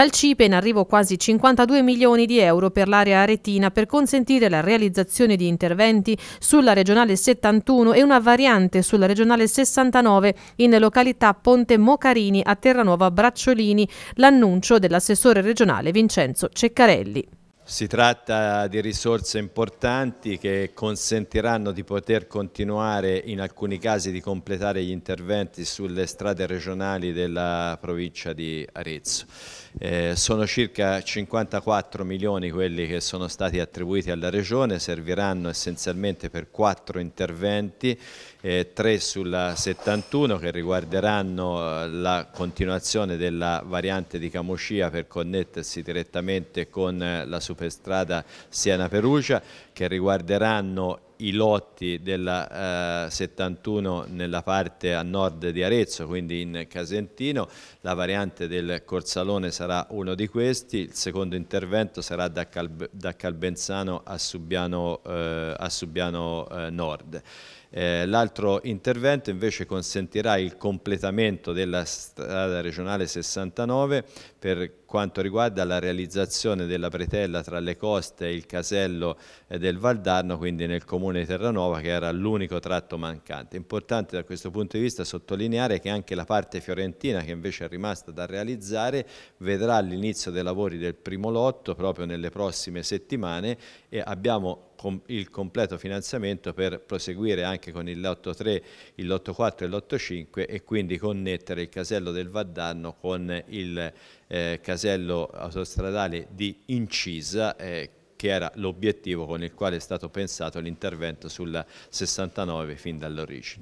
Dal CIPE in arrivo quasi 52 milioni di euro per l'area aretina per consentire la realizzazione di interventi sulla regionale 71 e una variante sulla regionale 69 in località Ponte Mocarini a Terranuova Bracciolini, l'annuncio dell'assessore regionale Vincenzo Ceccarelli. Si tratta di risorse importanti che consentiranno di poter continuare in alcuni casi di completare gli interventi sulle strade regionali della provincia di Arezzo. Eh, sono circa 54 milioni quelli che sono stati attribuiti alla regione, serviranno essenzialmente per quattro interventi, eh, tre sulla 71 che riguarderanno eh, la continuazione della variante di Camoscia per connettersi direttamente con eh, la superficie per strada Siena-Perugia che riguarderanno i lotti della eh, 71 nella parte a nord di Arezzo, quindi in Casentino, la variante del Corsalone sarà uno di questi, il secondo intervento sarà da, Calb da Calbenzano a Subiano, eh, a Subiano eh, Nord. Eh, L'altro intervento invece consentirà il completamento della strada regionale 69 per quanto riguarda la realizzazione della pretella tra le coste e il casello eh, del Valdarno, quindi nel comune di Terranova, che era l'unico tratto mancante. Importante da questo punto di vista sottolineare che anche la parte fiorentina, che invece è rimasta da realizzare, vedrà l'inizio dei lavori del primo lotto proprio nelle prossime settimane e abbiamo com il completo finanziamento per proseguire anche con il lotto 3, il lotto 4 e il lotto 5 e quindi connettere il casello del Vaddanno con il eh, casello autostradale di Incisa eh, che era l'obiettivo con il quale è stato pensato l'intervento sulla 69 fin dall'origine.